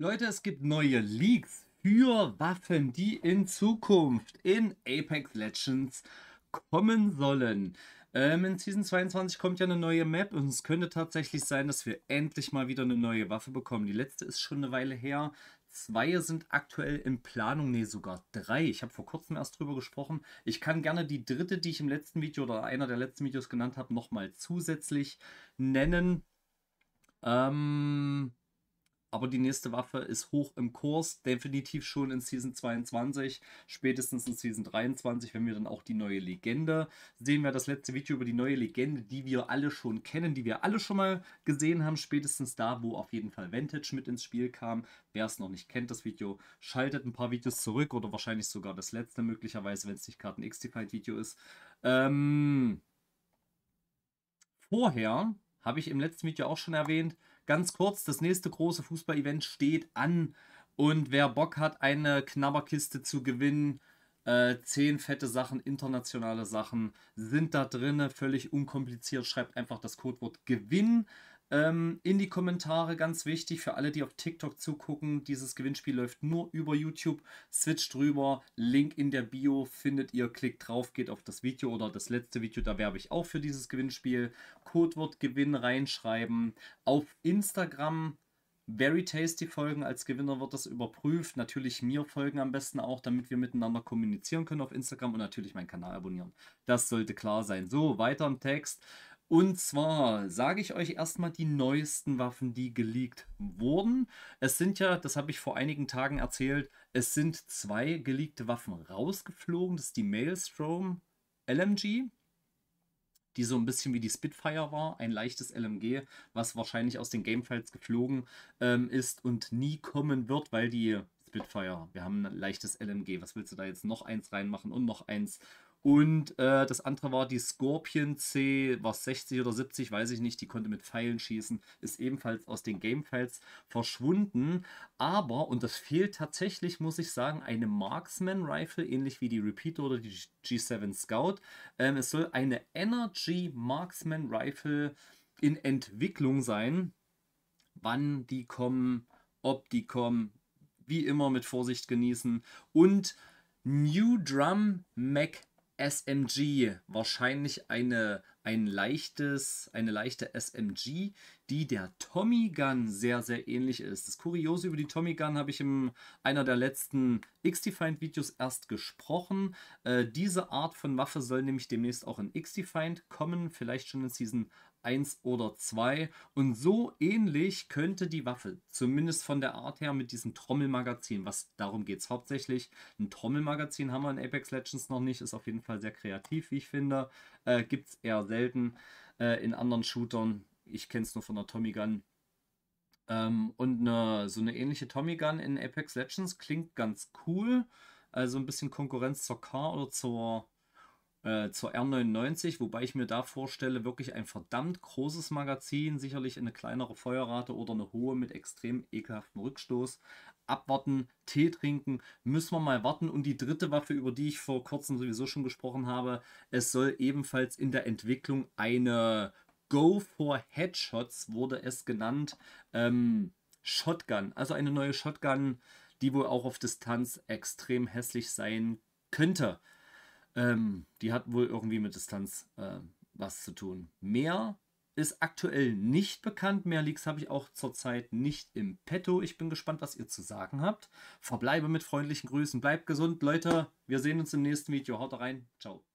Leute, es gibt neue Leaks für Waffen, die in Zukunft in Apex Legends kommen sollen. Ähm, in Season 22 kommt ja eine neue Map und es könnte tatsächlich sein, dass wir endlich mal wieder eine neue Waffe bekommen. Die letzte ist schon eine Weile her. Zwei sind aktuell in Planung, nee, sogar drei. Ich habe vor kurzem erst drüber gesprochen. Ich kann gerne die dritte, die ich im letzten Video oder einer der letzten Videos genannt habe, nochmal zusätzlich nennen. Ähm, aber die nächste Waffe ist hoch im Kurs, definitiv schon in Season 22, spätestens in Season 23, wenn wir dann auch die neue Legende sehen. Wir das letzte Video über die neue Legende, die wir alle schon kennen, die wir alle schon mal gesehen haben, spätestens da, wo auf jeden Fall Vantage mit ins Spiel kam. Wer es noch nicht kennt, das Video, schaltet ein paar Videos zurück oder wahrscheinlich sogar das letzte, möglicherweise, wenn es nicht gerade ein X-Defied-Video ist. Ähm, vorher habe ich im letzten Video auch schon erwähnt. Ganz kurz, das nächste große Fußball-Event steht an. Und wer Bock hat, eine Knabberkiste zu gewinnen, äh, zehn fette Sachen, internationale Sachen sind da drin, völlig unkompliziert. Schreibt einfach das Codewort Gewinn ähm, in die Kommentare, ganz wichtig für alle, die auf TikTok zugucken. Dieses Gewinnspiel läuft nur über YouTube. Switch drüber. Link in der Bio findet ihr. Klickt drauf, geht auf das Video oder das letzte Video. Da werbe ich auch für dieses Gewinnspiel. Codewort Gewinn reinschreiben. Auf Instagram Very Tasty Folgen. Als Gewinner wird das überprüft. Natürlich mir folgen am besten auch, damit wir miteinander kommunizieren können auf Instagram und natürlich meinen Kanal abonnieren. Das sollte klar sein. So, weiter im Text. Und zwar sage ich euch erstmal die neuesten Waffen, die geleakt wurden. Es sind ja, das habe ich vor einigen Tagen erzählt, es sind zwei geleakte Waffen rausgeflogen. Das ist die Maelstrom LMG, die so ein bisschen wie die Spitfire war, ein leichtes LMG, was wahrscheinlich aus den Gamefiles geflogen ähm, ist und nie kommen wird, weil die Spitfire, wir haben ein leichtes LMG, was willst du da jetzt noch eins reinmachen und noch eins und äh, das andere war die Scorpion C, war 60 oder 70, weiß ich nicht, die konnte mit Pfeilen schießen, ist ebenfalls aus den Gamefiles verschwunden. Aber, und das fehlt tatsächlich, muss ich sagen, eine Marksman Rifle, ähnlich wie die Repeater oder die G7 Scout. Ähm, es soll eine Energy Marksman Rifle in Entwicklung sein. Wann die kommen, ob die kommen, wie immer mit Vorsicht genießen. Und New Drum Mac SMG, wahrscheinlich eine, ein leichtes, eine leichte SMG, die der Tommy Gun sehr, sehr ähnlich ist. Das Kuriose über die Tommy Gun habe ich in einer der letzten XDefined Videos erst gesprochen. Äh, diese Art von Waffe soll nämlich demnächst auch in XDefined kommen, vielleicht schon in Season 1 oder 2. Und so ähnlich könnte die Waffe, zumindest von der Art her mit diesem Trommelmagazin, was darum geht es hauptsächlich. Ein Trommelmagazin haben wir in Apex Legends noch nicht, ist auf jeden Fall sehr kreativ, wie ich finde. Äh, Gibt es eher selten äh, in anderen Shootern. Ich kenne es nur von der Tommy Gun. Ähm, und eine, so eine ähnliche Tommy Gun in Apex Legends klingt ganz cool. Also ein bisschen Konkurrenz zur Car oder zur äh, zur R99, wobei ich mir da vorstelle, wirklich ein verdammt großes Magazin, sicherlich eine kleinere Feuerrate oder eine hohe mit extrem ekelhaftem Rückstoß. Abwarten, Tee trinken, müssen wir mal warten. Und die dritte Waffe, über die ich vor kurzem sowieso schon gesprochen habe, es soll ebenfalls in der Entwicklung eine Go for Headshots wurde es genannt. Ähm, Shotgun, also eine neue Shotgun, die wohl auch auf Distanz extrem hässlich sein könnte. Ähm, die hat wohl irgendwie mit Distanz äh, was zu tun. Mehr ist aktuell nicht bekannt. Mehr Leaks habe ich auch zurzeit nicht im Petto. Ich bin gespannt, was ihr zu sagen habt. Verbleibe mit freundlichen Grüßen. Bleibt gesund, Leute. Wir sehen uns im nächsten Video. Haut rein. Ciao.